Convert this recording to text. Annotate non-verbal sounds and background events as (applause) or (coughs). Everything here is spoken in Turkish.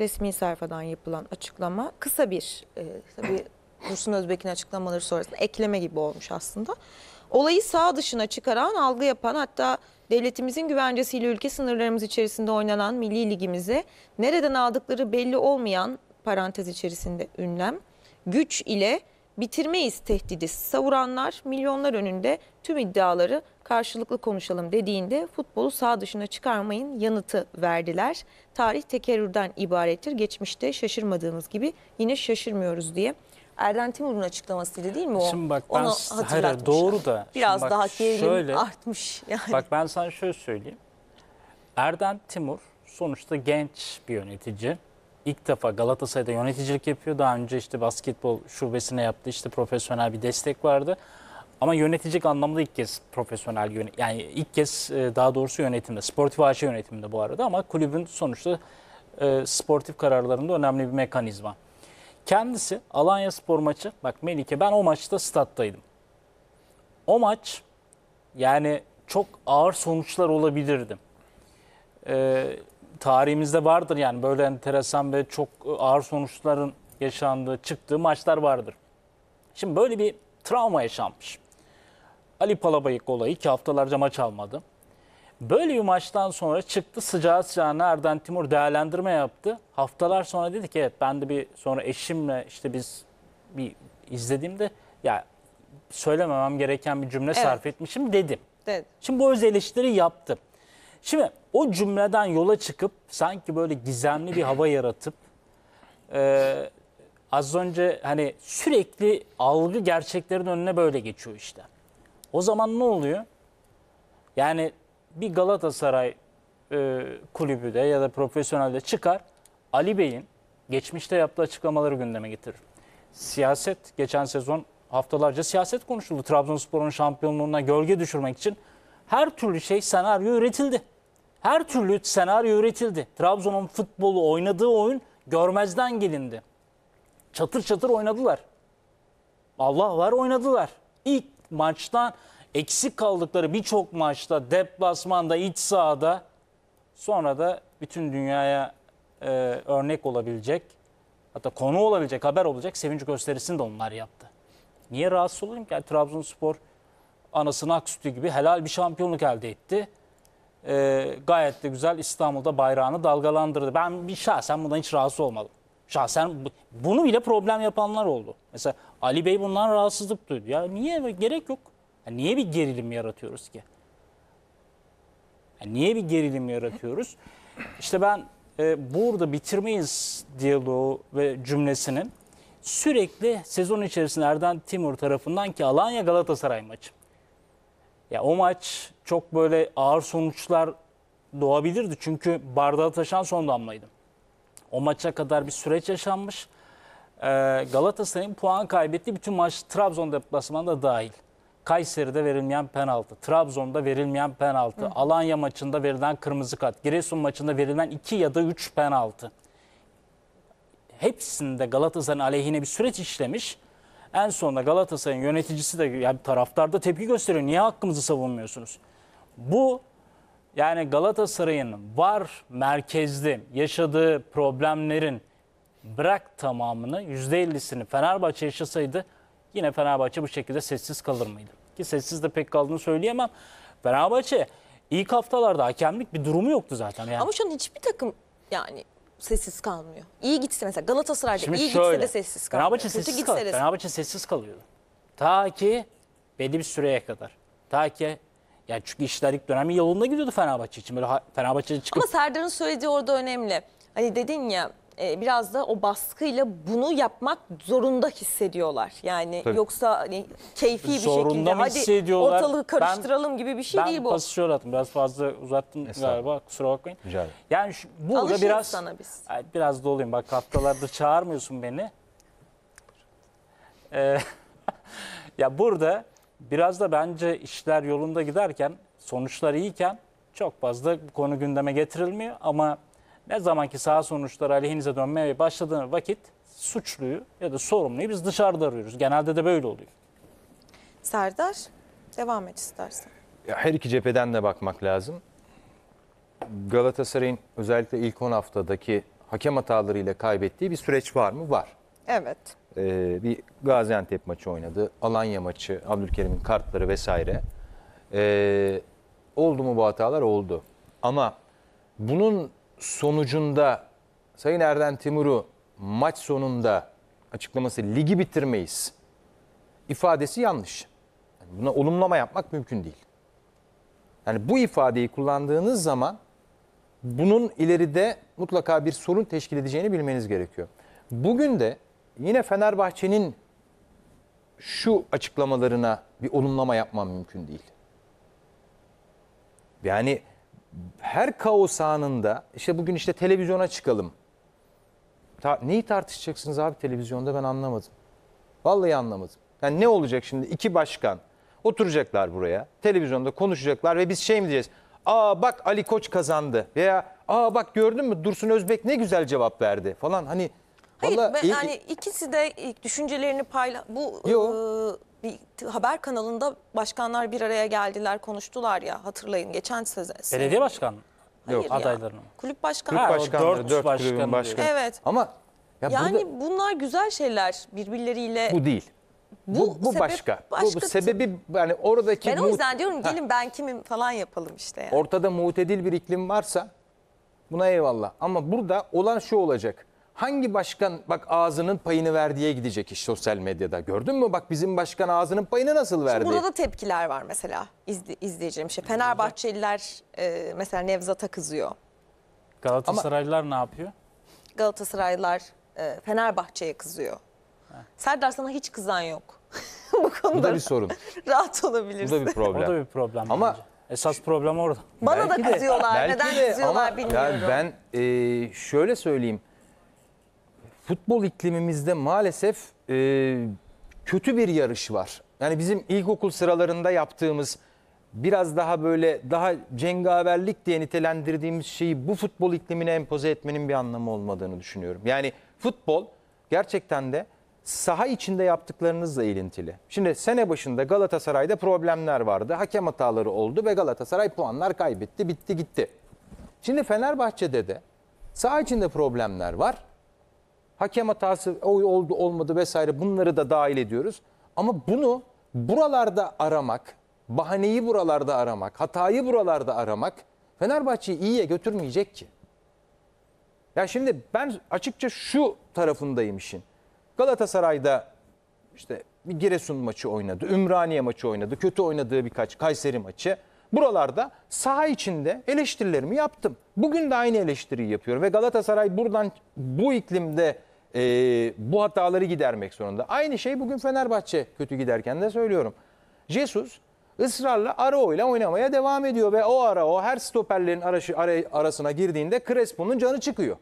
resmi sayfadan yapılan açıklama kısa bir e, tabii (coughs) Dursun Özbek'in açıklamaları sonrasında ekleme gibi olmuş aslında. Olayı sağ dışına çıkaran, algı yapan hatta devletimizin güvencesiyle ülke sınırlarımız içerisinde oynanan milli ligimize nereden aldıkları belli olmayan parantez içerisinde ünlem güç ile bitirmeyiz tehdidi savuranlar milyonlar önünde tüm iddiaları karşılıklı konuşalım dediğinde futbolu sağ dışına çıkarmayın yanıtı verdiler. Tarih tekerrürden ibarettir. Geçmişte şaşırmadığımız gibi yine şaşırmıyoruz diye. Erden Timur'un açıklamasıydı değil mi o? Şimdi bak ben Onu hayır, doğru da. Biraz bak, daha gerilim artmış. Yani. Bak ben sana şöyle söyleyeyim. Erden Timur sonuçta genç bir yönetici ilk defa Galatasaray'da yöneticilik yapıyor. Daha önce işte basketbol şubesine yaptı. İşte profesyonel bir destek vardı. Ama yöneticilik anlamda ilk kez profesyonel yönet yani ilk kez e, daha doğrusu yönetimde, sportif AŞ yönetiminde bu arada ama kulübün sonuçta e, sportif kararlarında önemli bir mekanizma. Kendisi Alanya Spor maçı, bak Melike ben o maçta stat'taydım. O maç yani çok ağır sonuçlar olabilirdi. Ee, tarihimizde vardır yani böyle enteresan ve çok e, ağır sonuçların yaşandığı, çıktığı maçlar vardır. Şimdi böyle bir travma yaşanmış. Ali Palabayık olayı ki haftalarca maç almadı. Böyle bir maçtan sonra çıktı sıcağı sıcağına Erden Timur değerlendirme yaptı. Haftalar sonra dedi ki evet ben de bir sonra eşimle işte biz bir izlediğimde ya söylememem gereken bir cümle evet. sarf etmişim dedim. Dedi. Şimdi bu öz eleştiri yaptı. Şimdi o cümleden yola çıkıp sanki böyle gizemli bir hava yaratıp e, az önce hani sürekli algı gerçeklerin önüne böyle geçiyor işte. O zaman ne oluyor? Yani bir Galatasaray e, kulübü de ya da profesyonelde çıkar Ali Bey'in geçmişte yaptığı açıklamaları gündeme getirir. Siyaset geçen sezon haftalarca siyaset konuşuldu. Trabzonspor'un şampiyonluğuna gölge düşürmek için her türlü şey senaryo üretildi her türlü senaryo üretildi. Trabzon'un futbolu oynadığı oyun görmezden gelindi. Çatır çatır oynadılar. Allah var oynadılar. İlk maçtan eksik kaldıkları birçok maçta, deplasmanda, iç sahada sonra da bütün dünyaya e, örnek olabilecek hatta konu olabilecek, haber olacak sevinç gösterisini de onlar yaptı. Niye rahatsız olayım ki? Yani Trabzonspor anasını ak sütü gibi helal bir şampiyonluk elde etti e, gayet de güzel İstanbul'da bayrağını dalgalandırdı. Ben bir şahsen bundan hiç rahatsız olmadım. Şahsen bu, bunu bile problem yapanlar oldu. Mesela Ali Bey bundan rahatsızlık duydu. Ya niye gerek yok? Ya niye bir gerilim yaratıyoruz ki? Ya niye bir gerilim yaratıyoruz? İşte ben e, burada bitirmeyiz diyaloğu ve cümlesinin sürekli sezon içerisinde Erden Timur tarafından ki Alanya Galatasaray maçı. Ya o maç çok böyle ağır sonuçlar doğabilirdi. Çünkü bardağı taşan son damlaydı. O maça kadar bir süreç yaşanmış. Ee, Galatasaray'ın puan kaybetti bütün maç Trabzon deplasmanında dahil. Kayseri'de verilmeyen penaltı, Trabzon'da verilmeyen penaltı, Hı. Alanya maçında verilen kırmızı kart, Giresun maçında verilen 2 ya da 3 penaltı. Hepsinde Galatasaray'ın aleyhine bir süreç işlemiş. En sonunda Galatasaray'ın yöneticisi de yani taraftarda tepki gösteriyor. Niye hakkımızı savunmuyorsunuz? Bu yani Galatasaray'ın var merkezde yaşadığı problemlerin bırak tamamını %50'sini Fenerbahçe yaşasaydı yine Fenerbahçe bu şekilde sessiz kalır mıydı? Ki sessiz de pek kaldığını söyleyemem. Fenerbahçe ilk haftalarda hakemlik bir durumu yoktu zaten. Yani. Ama şu an hiçbir takım yani sessiz kalmıyor. İyi gitse mesela Galatasaray'da Şimdi iyi şöyle, gitse de sessiz kalmıyor. Fenerbahçe Kötü sessiz, kal gitse de Fenerbahçe sessiz kalıyordu. Ta ki belli bir süreye kadar. Ta ki yani çünkü işler ilk dönemi yolunda gidiyordu Fenerbahçe için. Böyle ha- Fenerbahçe'de çıkıp Ama Serdar'ın söylediği orada önemli. Hani dedin ya e, biraz da o baskıyla bunu yapmak zorunda hissediyorlar. Yani Tabii. yoksa hani keyfi bir şekilde mı hadi ortalığı karıştıralım gibi bir şey değil bu. pası attım. Biraz fazla uzattım Estağfurullah. galiba. Kusura bakmayın. Rica ederim. Yani şu, burada Alışırız biraz sana biz. biraz doluyum. Bak haftalardır çağırmıyorsun beni. Ee, (laughs) ya burada biraz da bence işler yolunda giderken, sonuçlar iyiyken çok fazla bu konu gündeme getirilmiyor ama ne zaman ki saha sonuçları aleyhinize dönmeye başladığı vakit suçluyu ya da sorumluyu biz dışarıda arıyoruz. Genelde de böyle oluyor. Serdar devam et istersen. Her iki cepheden de bakmak lazım. Galatasaray'ın özellikle ilk 10 haftadaki hakem hatalarıyla kaybettiği bir süreç var mı? Var. Evet. Ee, bir Gaziantep maçı oynadı. Alanya maçı, Abdülkerim'in kartları vesaire. Ee, oldu mu bu hatalar? Oldu. Ama bunun sonucunda Sayın Erden Timur'u maç sonunda açıklaması ligi bitirmeyiz ifadesi yanlış. buna olumlama yapmak mümkün değil. Yani bu ifadeyi kullandığınız zaman bunun ileride mutlaka bir sorun teşkil edeceğini bilmeniz gerekiyor. Bugün de yine Fenerbahçe'nin şu açıklamalarına bir olumlama yapmam mümkün değil. Yani her kaos anında işte bugün işte televizyona çıkalım. Ta, neyi tartışacaksınız abi televizyonda ben anlamadım. Vallahi anlamadım. Yani ne olacak şimdi iki başkan oturacaklar buraya televizyonda konuşacaklar ve biz şey mi diyeceğiz? Aa bak Ali Koç kazandı veya aa bak gördün mü Dursun Özbek ne güzel cevap verdi falan hani. Hayır vallahi, ben, e, yani e- ikisi de düşüncelerini paylaş bu. Yok. E bir haber kanalında başkanlar bir araya geldiler, konuştular ya hatırlayın geçen sezon. Belediye başkan Yok. ya. adaylarını. Kulüp başkanı. Kulüp Ha, başkanları, dört dört, başkanı kulübün başkanı. Evet. Ama ya yani burada, bunlar güzel şeyler birbirleriyle. bu değil. Bu, bu, sebep başka. Bu, bu sebebi yani oradaki ben o mut- yüzden diyorum Ha. ben kimim falan yapalım işte. Yani. ortada mutedil bir iklim varsa buna eyvallah. Ama burada olan şu olacak. Hangi başkan bak ağzının payını verdiye gidecek iş sosyal medyada. Gördün mü bak bizim başkan ağzının payını nasıl verdi? Şimdi burada da tepkiler var mesela izle, izleyeceğim şey. Fenerbahçeliler e, mesela Nevzat'a kızıyor. Galatasaraylılar ne yapıyor? Galatasaraylılar e, Fenerbahçe'ye kızıyor. Serdar sana hiç kızan yok. (laughs) Bu konuda Bu da bir sorun. (laughs) rahat olabilirsin. Bu da bir problem. Bu da bir problem. Ama- bence. esas problem orada. Bana da Belki de- kızıyorlar. Neden kızıyorlar bilmiyorum. ben e, şöyle söyleyeyim futbol iklimimizde maalesef e, kötü bir yarış var. Yani bizim ilkokul sıralarında yaptığımız biraz daha böyle daha cengaverlik diye nitelendirdiğimiz şeyi bu futbol iklimine empoze etmenin bir anlamı olmadığını düşünüyorum. Yani futbol gerçekten de saha içinde yaptıklarınızla ilintili. Şimdi sene başında Galatasaray'da problemler vardı. Hakem hataları oldu ve Galatasaray puanlar kaybetti, bitti gitti. Şimdi Fenerbahçe'de de saha içinde problemler var. Hakem hatası oldu olmadı vesaire bunları da dahil ediyoruz. Ama bunu buralarda aramak, bahaneyi buralarda aramak, hatayı buralarda aramak Fenerbahçe'yi iyiye götürmeyecek ki. Ya şimdi ben açıkça şu tarafındayım işin. Galatasaray'da işte bir Giresun maçı oynadı, Ümraniye maçı oynadı, kötü oynadığı birkaç Kayseri maçı. Buralarda saha içinde eleştirilerimi yaptım. Bugün de aynı eleştiriyi yapıyorum ve Galatasaray buradan bu iklimde e, bu hataları gidermek zorunda. Aynı şey bugün Fenerbahçe kötü giderken de söylüyorum. Jesus ısrarla Arao ile oynamaya devam ediyor ve o Arao her stoperlerin arası, arasına girdiğinde Crespo'nun canı çıkıyor.